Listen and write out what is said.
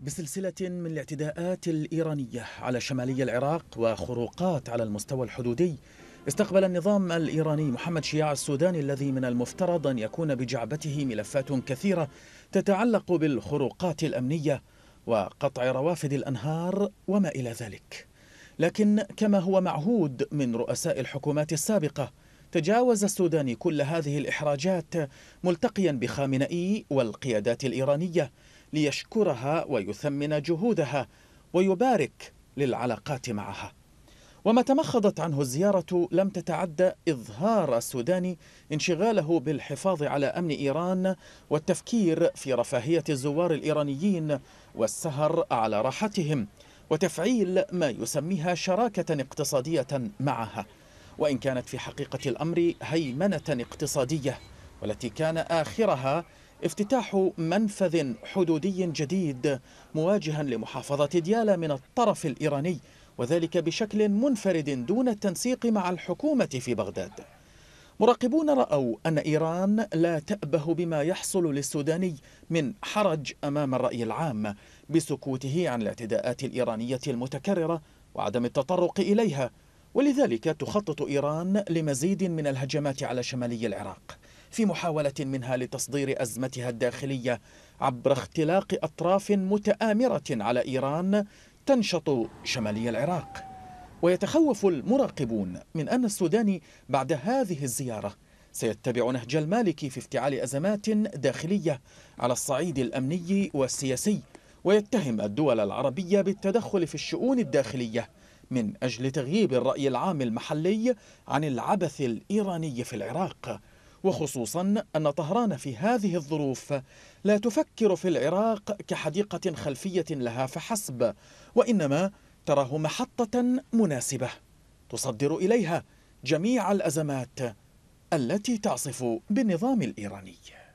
بسلسلة من الاعتداءات الإيرانية على شمالي العراق وخروقات على المستوى الحدودي استقبل النظام الإيراني محمد شياع السوداني الذي من المفترض أن يكون بجعبته ملفات كثيرة تتعلق بالخروقات الأمنية وقطع روافد الأنهار وما إلى ذلك لكن كما هو معهود من رؤساء الحكومات السابقة تجاوز السوداني كل هذه الإحراجات ملتقيا بخامنئي والقيادات الإيرانية ليشكرها ويثمن جهودها ويبارك للعلاقات معها وما تمخضت عنه الزيارة لم تتعد إظهار السوداني انشغاله بالحفاظ على أمن إيران والتفكير في رفاهية الزوار الإيرانيين والسهر على راحتهم وتفعيل ما يسميها شراكة اقتصادية معها وإن كانت في حقيقة الأمر هيمنة اقتصادية والتي كان آخرها افتتاح منفذ حدودي جديد مواجها لمحافظة ديالى من الطرف الإيراني وذلك بشكل منفرد دون التنسيق مع الحكومة في بغداد مراقبون رأوا أن إيران لا تأبه بما يحصل للسوداني من حرج أمام الرأي العام بسكوته عن الاعتداءات الإيرانية المتكررة وعدم التطرق إليها ولذلك تخطط إيران لمزيد من الهجمات على شمالي العراق في محاولة منها لتصدير أزمتها الداخلية عبر اختلاق أطراف متآمرة على إيران تنشط شمالي العراق ويتخوف المراقبون من أن السودان بعد هذه الزيارة سيتبع نهج المالكي في افتعال أزمات داخلية على الصعيد الأمني والسياسي ويتهم الدول العربية بالتدخل في الشؤون الداخلية من أجل تغييب الرأي العام المحلي عن العبث الإيراني في العراق وخصوصا أن طهران في هذه الظروف لا تفكر في العراق كحديقة خلفية لها فحسب وإنما تراه محطة مناسبة تصدر إليها جميع الأزمات التي تعصف بالنظام الإيراني